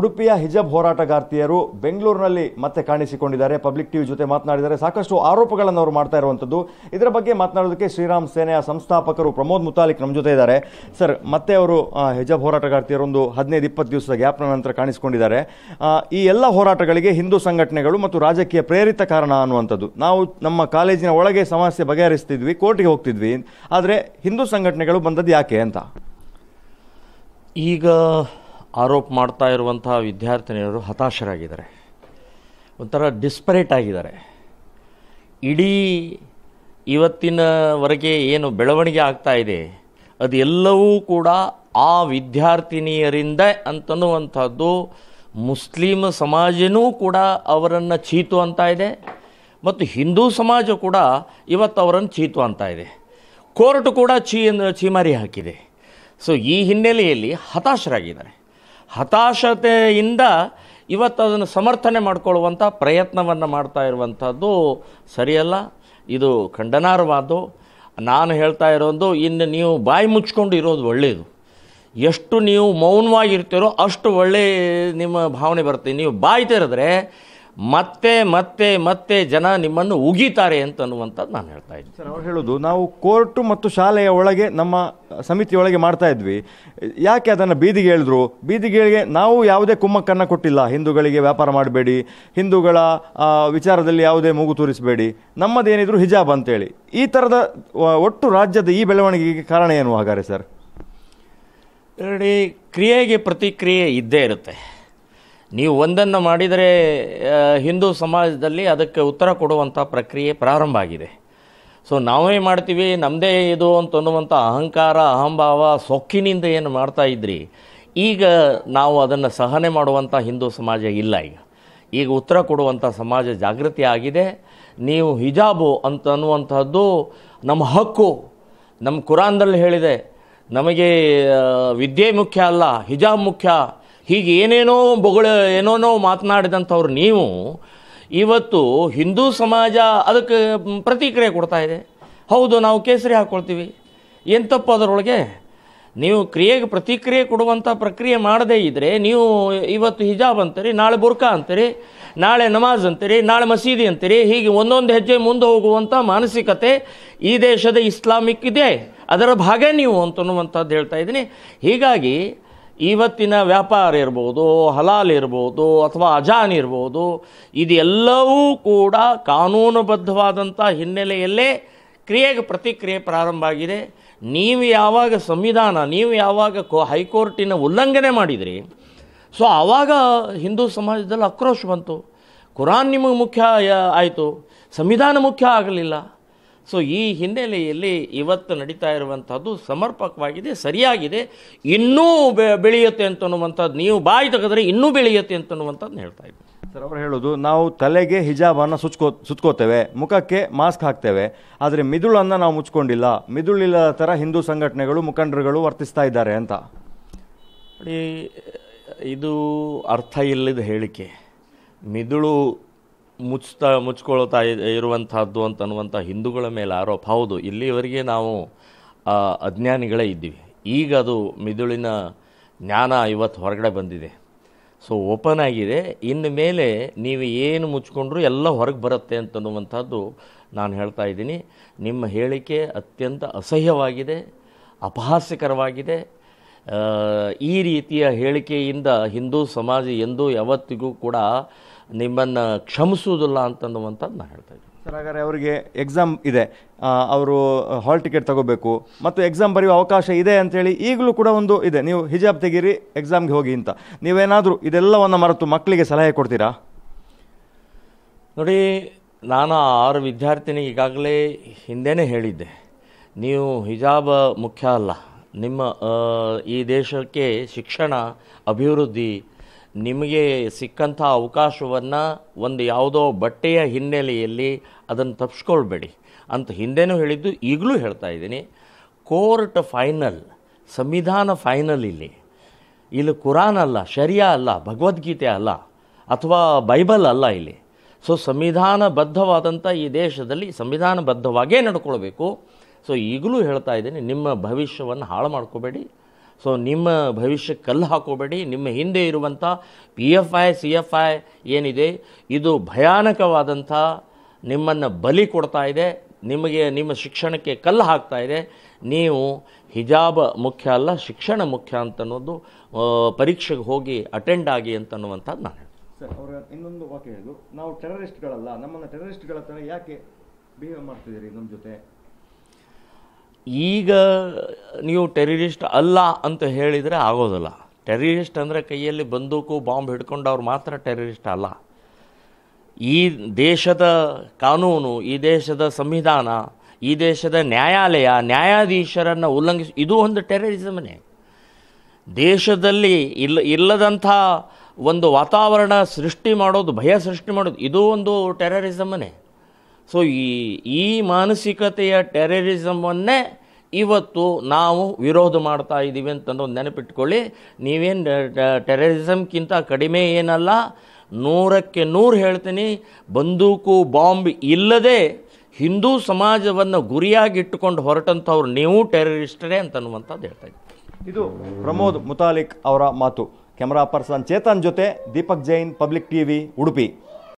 ಉಡುಪಿಯ ಹಿಜಬ್ ಹೋರಾಟಗಾರ್ತಿಯರು ಬೆಂಗಳೂರಿನಲ್ಲಿ ಮತ್ತೆ ಕಾಣಿಸಿಕೊಂಡಿದ್ದಾರೆ ಪಬ್ಲಿಕ್ ಟಿವಿ ಜೊತೆ ಮಾತನಾಡಿದ್ದಾರೆ ಸಾಕಷ್ಟು ಆರೋಪಗಳನ್ನು ಅವರು ಮಾಡ್ತಾ ಇರುವಂಥದ್ದು ಇದರ ಬಗ್ಗೆ ಮಾತನಾಡೋದಕ್ಕೆ ಶ್ರೀರಾಮ್ ಸೇನೆಯ ಸಂಸ್ಥಾಪಕರು ಪ್ರಮೋದ್ ಮುತಾಲಿಕ್ ನಮ್ಮ ಜೊತೆ ಇದ್ದಾರೆ ಸರ್ ಮತ್ತೆ ಅವರು ಹಿಜಬ್ ಹೋರಾಟಗಾರ್ತಿಯರೊಂದು ಹದಿನೈದು ಇಪ್ಪತ್ತು ದಿವಸದ ಗ್ಯಾಪ್ನ ನಂತರ ಕಾಣಿಸಿಕೊಂಡಿದ್ದಾರೆ ಈ ಎಲ್ಲ ಹೋರಾಟಗಳಿಗೆ ಹಿಂದೂ ಸಂಘಟನೆಗಳು ಮತ್ತು ರಾಜಕೀಯ ಪ್ರೇರಿತ ಕಾರಣ ಅನ್ನುವಂಥದ್ದು ನಾವು ನಮ್ಮ ಕಾಲೇಜಿನ ಒಳಗೆ ಸಮಸ್ಯೆ ಬಗೆಹರಿಸ್ತಿದ್ವಿ ಕೋರ್ಟಿಗೆ ಹೋಗ್ತಿದ್ವಿ ಆದರೆ ಹಿಂದೂ ಸಂಘಟನೆಗಳು ಬಂದದ್ದು ಯಾಕೆ ಅಂತ ಈಗ ಆರೋಪ ಮಾಡ್ತಾ ಇರುವಂಥ ವಿದ್ಯಾರ್ಥಿನಿಯರು ಹತಾಶರಾಗಿದ್ದಾರೆ ಒಂಥರ ಡಿಸ್ಪರೇಟ್ ಆಗಿದ್ದಾರೆ ಇಡೀ ಇವತ್ತಿನವರೆಗೆ ಏನು ಬೆಳವಣಿಗೆ ಆಗ್ತಾ ಇದೆ ಅದೆಲ್ಲವೂ ಕೂಡ ಆ ವಿದ್ಯಾರ್ಥಿನಿಯರಿಂದ ಅಂತನ್ನುವಂಥದ್ದು ಮುಸ್ಲಿಮ್ ಸಮಾಜನೂ ಕೂಡ ಅವರನ್ನು ಚೀತು ಅಂತ ಇದೆ ಮತ್ತು ಹಿಂದೂ ಸಮಾಜ ಕೂಡ ಇವತ್ತು ಅವರನ್ನು ಚೀತು ಅಂತ ಇದೆ ಕೋರ್ಟ್ ಕೂಡ ಚೀ ಚೀಮಾರಿ ಹಾಕಿದೆ ಸೊ ಈ ಹಿನ್ನೆಲೆಯಲ್ಲಿ ಹತಾಶರಾಗಿದ್ದಾರೆ ಹತಾಶತೆಯಿಂದ ಇವತ್ತು ಅದನ್ನು ಸಮರ್ಥನೆ ಮಾಡಿಕೊಳ್ಳುವಂಥ ಪ್ರಯತ್ನವನ್ನು ಮಾಡ್ತಾ ಇರುವಂಥದ್ದು ಸರಿಯಲ್ಲ ಇದು ಖಂಡನಾರ್ಹವಾದ್ದು ನಾನು ಹೇಳ್ತಾ ಇರೋದು ಇನ್ನು ನೀವು ಬಾಯಿ ಮುಚ್ಕೊಂಡು ಇರೋದು ಒಳ್ಳೆಯದು ಎಷ್ಟು ನೀವು ಮೌನವಾಗಿರ್ತೀರೋ ಅಷ್ಟು ಒಳ್ಳೆಯ ನಿಮ್ಮ ಭಾವನೆ ಬರ್ತೀನಿ ನೀವು ಬಾಯ್ತಿರಿದ್ರೆ ಮತ್ತೆ ಮತ್ತೆ ಮತ್ತೆ ಜನ ನಿಮ್ಮನ್ನು ಉಗಿತಾರೆ ಅಂತನ್ನುವಂಥದ್ದು ನಾನು ಹೇಳ್ತಾ ಇದ್ದೀನಿ ಸರ್ ಅವ್ರು ಹೇಳೋದು ನಾವು ಕೋರ್ಟು ಮತ್ತು ಶಾಲೆಯ ಒಳಗೆ ನಮ್ಮ ಸಮಿತಿಯೊಳಗೆ ಮಾಡ್ತಾ ಇದ್ವಿ ಯಾಕೆ ಅದನ್ನು ಬೀದಿಗೆ ಹೇಳಿದ್ರು ಬೀದಿಗೆ ನಾವು ಯಾವುದೇ ಕುಮ್ಮಕ್ಕನ್ನು ಕೊಟ್ಟಿಲ್ಲ ಹಿಂದೂಗಳಿಗೆ ವ್ಯಾಪಾರ ಮಾಡಬೇಡಿ ಹಿಂದೂಗಳ ವಿಚಾರದಲ್ಲಿ ಯಾವುದೇ ಮೂಗು ತೂರಿಸಬೇಡಿ ನಮ್ಮದೇನಿದ್ರು ಹಿಜಾಬ್ ಅಂತೇಳಿ ಈ ಥರದ ಒಟ್ಟು ರಾಜ್ಯದ ಈ ಬೆಳವಣಿಗೆಗೆ ಕಾರಣ ಏನು ಹಾಗಾದರೆ ಸರ್ ಕ್ರಿಯೆಗೆ ಪ್ರತಿಕ್ರಿಯೆ ಇದ್ದೇ ಇರುತ್ತೆ ನೀವು ಒಂದನ್ನು ಮಾಡಿದರೆ ಹಿಂದೂ ಸಮಾಜದಲ್ಲಿ ಅದಕ್ಕೆ ಉತ್ತರ ಕೊಡುವಂಥ ಪ್ರಕ್ರಿಯೆ ಪ್ರಾರಂಭ ಆಗಿದೆ ಸೊ ನಾವೇ ಮಾಡ್ತೀವಿ ನಮ್ಮದೇ ಇದು ಅಂತ ಅನ್ನುವಂಥ ಅಹಂಕಾರ ಅಹಂಭಾವ ಸೊಕ್ಕಿನಿಂದ ಏನು ಮಾಡ್ತಾ ಇದ್ರಿ ಈಗ ನಾವು ಅದನ್ನು ಸಹನೆ ಮಾಡುವಂಥ ಹಿಂದೂ ಸಮಾಜ ಇಲ್ಲ ಈಗ ಈಗ ಉತ್ತರ ಕೊಡುವಂಥ ಸಮಾಜ ಜಾಗೃತಿ ಆಗಿದೆ ನೀವು ಹಿಜಾಬು ಅಂತ ಅನ್ನುವಂಥದ್ದು ನಮ್ಮ ಹಕ್ಕು ನಮ್ಮ ಕುರಾನ್ದಲ್ಲಿ ಹೇಳಿದೆ ನಮಗೆ ವಿದ್ಯೆ ಮುಖ್ಯ ಅಲ್ಲ ಹಿಜಾಬ್ ಮುಖ್ಯ ಹೀಗೆ ಏನೇನೋ ಬೊಗಳ ಏನೋನೋ ಮಾತನಾಡಿದಂಥವ್ರು ನೀವು ಇವತ್ತು ಹಿಂದೂ ಸಮಾಜ ಅದಕ್ಕೆ ಪ್ರತಿಕ್ರಿಯೆ ಕೊಡ್ತಾ ಇದೆ ಹೌದು ನಾವು ಕೇಸರಿ ಹಾಕ್ಕೊಳ್ತೀವಿ ಎಂತಪ್ಪ ಅದರೊಳಗೆ ನೀವು ಕ್ರಿಯೆಗೆ ಪ್ರತಿಕ್ರಿಯೆ ಕೊಡುವಂಥ ಪ್ರಕ್ರಿಯೆ ಮಾಡದೇ ಇದ್ದರೆ ನೀವು ಇವತ್ತು ಹಿಜಾಬ್ ಅಂತೀರಿ ನಾಳೆ ಬುರ್ಕಾ ಅಂತೀರಿ ನಾಳೆ ನಮಾಜ್ ಅಂತೀರಿ ನಾಳೆ ಮಸೀದಿ ಅಂತೀರಿ ಹೀಗೆ ಒಂದೊಂದು ಹೆಜ್ಜೆ ಮುಂದೆ ಹೋಗುವಂಥ ಮಾನಸಿಕತೆ ಈ ದೇಶದ ಇಸ್ಲಾಮಿಕ್ ಇದೆ ಅದರ ಭಾಗ ನೀವು ಅಂತನ್ನುವಂಥದ್ದು ಹೇಳ್ತಾ ಇದ್ದೀನಿ ಹೀಗಾಗಿ ಇವತ್ತಿನ ವ್ಯಾಪಾರ ಇರ್ಬೋದು ಹಲಾಲ್ ಇರ್ಬೋದು ಅಥವಾ ಅಜಾನ್ ಇರ್ಬೋದು ಇದೆಲ್ಲವೂ ಕೂಡ ಕಾನೂನುಬದ್ಧವಾದಂಥ ಹಿನ್ನೆಲೆಯಲ್ಲೇ ಕ್ರಿಯೆಗೆ ಪ್ರತಿಕ್ರಿಯೆ ಪ್ರಾರಂಭ ಆಗಿದೆ ನೀವು ಯಾವಾಗ ಸಂವಿಧಾನ ನೀವು ಯಾವಾಗ ಕೋ ಹೈಕೋರ್ಟಿನ ಉಲ್ಲಂಘನೆ ಮಾಡಿದಿರಿ ಸೊ ಆವಾಗ ಹಿಂದೂ ಸಮಾಜದಲ್ಲಿ ಆಕ್ರೋಶ ಬಂತು ಕುರಾನ್ ನಿಮಗೆ ಮುಖ್ಯ ಆಯಿತು ಸಂವಿಧಾನ ಮುಖ್ಯ ಆಗಲಿಲ್ಲ ಸೊ ಈ ಹಿನ್ನೆಲೆಯಲ್ಲಿ ಇವತ್ತು ನಡೀತಾ ಇರುವಂಥದ್ದು ಸಮರ್ಪಕವಾಗಿದೆ ಸರಿಯಾಗಿದೆ ಇನ್ನೂ ಬೆಳೆಯುತ್ತೆ ಅಂತನ್ನುವಂಥದ್ದು ನೀವು ಬಾಯಿ ತೆಗೆದ್ರೆ ಇನ್ನೂ ಬೆಳೆಯುತ್ತೆ ಅಂತನ್ನುವಂಥದ್ದು ಹೇಳ್ತಾ ಇದ್ದೀವಿ ಸರ್ ಅವರು ಹೇಳೋದು ನಾವು ತಲೆಗೆ ಹಿಜಾಬನ್ನು ಸುಚ್ಕೋ ಸುತ್ಕೋತೇವೆ ಮುಖಕ್ಕೆ ಮಾಸ್ಕ್ ಹಾಕ್ತೇವೆ ಆದರೆ ಮಿದುಳನ್ನು ನಾವು ಮುಚ್ಕೊಂಡಿಲ್ಲ ಮಿದುಳಿಲ್ಲದ ಥರ ಹಿಂದೂ ಸಂಘಟನೆಗಳು ಮುಖಂಡರುಗಳು ವರ್ತಿಸ್ತಾ ಇದ್ದಾರೆ ಅಂತ ಇದು ಅರ್ಥ ಇಲ್ಲದ ಹೇಳಿಕೆ ಮಿದುಳು ಮುಚ್ತಾ ಮುಚ್ಕೊಳ್ತಾ ಅಂತ ಅನ್ನುವಂಥ ಹಿಂದೂಗಳ ಮೇಲೆ ಆರೋಪ ಹೌದು ಇಲ್ಲಿವರೆಗೆ ನಾವು ಅಜ್ಞಾನಿಗಳೇ ಇದ್ದೀವಿ ಈಗ ಅದು ಮಿದುಳಿನ ಜ್ಞಾನ ಇವತ್ತು ಹೊರಗಡೆ ಬಂದಿದೆ ಸೊ ಓಪನ್ ಆಗಿದೆ ಇನ್ನು ಮೇಲೆ ನೀವು ಏನು ಮುಚ್ಕೊಂಡ್ರೂ ಎಲ್ಲ ಹೊರಗೆ ಬರುತ್ತೆ ಅಂತನ್ನುವಂಥದ್ದು ನಾನು ಹೇಳ್ತಾ ಇದ್ದೀನಿ ನಿಮ್ಮ ಹೇಳಿಕೆ ಅತ್ಯಂತ ಅಸಹ್ಯವಾಗಿದೆ ಅಪಹಾಸ್ಯಕರವಾಗಿದೆ ಈ ರೀತಿಯ ಹೇಳಿಕೆಯಿಂದ ಹಿಂದೂ ಸಮಾಜ ಎಂದೂ ಯಾವತ್ತಿಗೂ ಕೂಡ ನಿಮ್ಮನ್ನು ಕ್ಷಮಿಸುವುದಿಲ್ಲ ಅಂತನ್ನುವಂಥದ್ದು ನಾನು ಹೇಳ್ತಾ ಇದ್ದೀನಿ ಸರ್ ಹಾಗಾದ್ರೆ ಅವರಿಗೆ ಎಕ್ಸಾಮ್ ಇದೆ ಅವರು ಹಾಲ್ ಟಿಕೆಟ್ ತಗೋಬೇಕು ಮತ್ತು ಎಕ್ಸಾಮ್ ಬರೆಯುವ ಅವಕಾಶ ಇದೆ ಅಂತೇಳಿ ಈಗಲೂ ಕೂಡ ಒಂದು ಇದೆ ನೀವು ಹಿಜಾಬ್ ತೆಗೀರಿ ಎಕ್ಸಾಮ್ಗೆ ಹೋಗಿ ಅಂತ ನೀವೇನಾದರೂ ಇದೆಲ್ಲವನ್ನು ಮರೆತು ಮಕ್ಕಳಿಗೆ ಸಲಹೆ ಕೊಡ್ತೀರಾ ನೋಡಿ ನಾನು ಆರು ವಿದ್ಯಾರ್ಥಿನಿಗೆ ಈಗಾಗಲೇ ಹಿಂದೆನೇ ಹೇಳಿದ್ದೆ ನೀವು ಹಿಜಾಬ್ ಮುಖ್ಯ ಅಲ್ಲ ನಿಮ್ಮ ಈ ದೇಶಕ್ಕೆ ಶಿಕ್ಷಣ ಅಭಿವೃದ್ಧಿ ನಿಮಗೆ ಸಿಕ್ಕಂಥ ಅವಕಾಶವನ್ನು ಒಂದು ಯಾವುದೋ ಬಟ್ಟೆಯ ಹಿನ್ನೆಲೆಯಲ್ಲಿ ಅದನ್ನು ತಪ್ಪಿಸ್ಕೊಳ್ಬೇಡಿ ಅಂತ ಹಿಂದೆನೂ ಹೇಳಿದ್ದು ಈಗಲೂ ಹೇಳ್ತಾ ಇದ್ದೀನಿ ಕೋರ್ಟ್ ಫೈನಲ್ ಸಂವಿಧಾನ ಫೈನಲ್ ಇಲ್ಲಿ ಇಲ್ಲಿ ಕುರಾನ್ ಅಲ್ಲ ಶರಿಯಾ ಅಲ್ಲ ಭಗವದ್ಗೀತೆ ಅಲ್ಲ ಅಥವಾ ಬೈಬಲ್ ಅಲ್ಲ ಇಲ್ಲಿ ಸೊ ಸಂವಿಧಾನಬದ್ಧವಾದಂಥ ಈ ದೇಶದಲ್ಲಿ ಸಂವಿಧಾನಬದ್ಧವಾಗೇ ನಡ್ಕೊಳ್ಬೇಕು ಸೊ ಈಗಲೂ ಹೇಳ್ತಾ ಇದ್ದೀನಿ ನಿಮ್ಮ ಭವಿಷ್ಯವನ್ನು ಹಾಳು ಮಾಡ್ಕೋಬೇಡಿ ಸೊ ನಿಮ್ಮ ಭವಿಷ್ಯಕ್ಕೆ ಕಲ್ಲು ಹಾಕೋಬೇಡಿ ನಿಮ್ಮ ಹಿಂದೆ ಇರುವಂಥ P F I C F I ಏನಿದೆ ಇದು ಭಯಾನಕವಾದಂಥ ನಿಮ್ಮನ್ನು ಬಲಿ ಕೊಡ್ತಾ ಇದೆ ನಿಮಗೆ ನಿಮ್ಮ ಶಿಕ್ಷಣಕ್ಕೆ ಕಲ್ಲು ಹಾಕ್ತಾ ಇದೆ ನೀವು ಹಿಜಾಬ್ ಮುಖ್ಯ ಅಲ್ಲ ಶಿಕ್ಷಣ ಮುಖ್ಯ ಅಂತನ್ನೋದು ಪರೀಕ್ಷೆಗೆ ಹೋಗಿ ಅಟೆಂಡ್ ಆಗಿ ಅಂತನ್ನುವಂಥದ್ದು ನಾನು ಸರ್ ಅವರ ಇನ್ನೊಂದು ವಾಕ್ಯ ಹೇಳಿದ್ರು ನಾವು ಟೆರರಿಸ್ಟ್ಗಳಲ್ಲ ನಮ್ಮನ್ನು ಟೆರರಿಸ್ಟ್ಗಳ ಥರ ಯಾಕೆ ಬಿಹೇವ್ ಮಾಡ್ತಿದ್ದೀರಿ ನಮ್ಮ ಜೊತೆ ಈಗ ನೀವು ಟೆರರಿಸ್ಟ್ ಅಲ್ಲ ಅಂತ ಹೇಳಿದರೆ ಆಗೋದಿಲ್ಲ ಟೆರರಿಸ್ಟ್ ಅಂದರೆ ಕೈಯಲ್ಲಿ ಬಂದೂಕು ಬಾಂಬ್ ಅವ್ರು ಮಾತ್ರ ಟೆರರಿಸ್ಟ್ ಅಲ್ಲ ಈ ದೇಶದ ಕಾನೂನು ಈ ದೇಶದ ಸಂವಿಧಾನ ಈ ದೇಶದ ನ್ಯಾಯಾಲಯ ನ್ಯಾಯಾಧೀಶರನ್ನು ಉಲ್ಲಂಘಿಸಿ ಇದು ಒಂದು ಟೆರರಿಸಮ್ನೇ ದೇಶದಲ್ಲಿ ಇಲ್ಲ ಇಲ್ಲದಂಥ ಒಂದು ವಾತಾವರಣ ಸೃಷ್ಟಿ ಮಾಡೋದು ಭಯ ಸೃಷ್ಟಿ ಮಾಡೋದು ಇದು ಒಂದು ಟೆರರಿಸಮ್ನೇ ಸೊ ಈ ಈ ಮಾನಸಿಕತೆಯ ಟೆರರಿಸಮನ್ನೇ ಇವತ್ತು ನಾವು ವಿರೋಧ ಮಾಡ್ತಾ ಇದ್ದೀವಿ ಅಂತಂದು ಒಂದು ನೆನಪಿಟ್ಕೊಳ್ಳಿ ನೀವೇನು ಟೆರರಿಸಮ್ಗಿಂತ ಕಡಿಮೆ ಏನಲ್ಲ ನೂರಕ್ಕೆ ನೂರು ಹೇಳ್ತೀನಿ ಬಂದೂಕು ಬಾಂಬ್ ಇಲ್ಲದೆ ಹಿಂದೂ ಸಮಾಜವನ್ನು ಗುರಿಯಾಗಿಟ್ಟುಕೊಂಡು ಹೊರಟಂಥವ್ರು ನೀವು ಟೆರರಿಸ್ಟರೇ ಅಂತನ್ನುವಂಥದ್ದು ಹೇಳ್ತಾ ಇದ್ದೀವಿ ಇದು ಪ್ರಮೋದ್ ಮುತಾಲಿಕ್ ಅವರ ಮಾತು ಕ್ಯಾಮರಾ ಪರ್ಸನ್ ಚೇತನ್ ಜೊತೆ ದೀಪಕ್ ಜೈನ್ ಪಬ್ಲಿಕ್ ಟಿವಿ ಉಡುಪಿ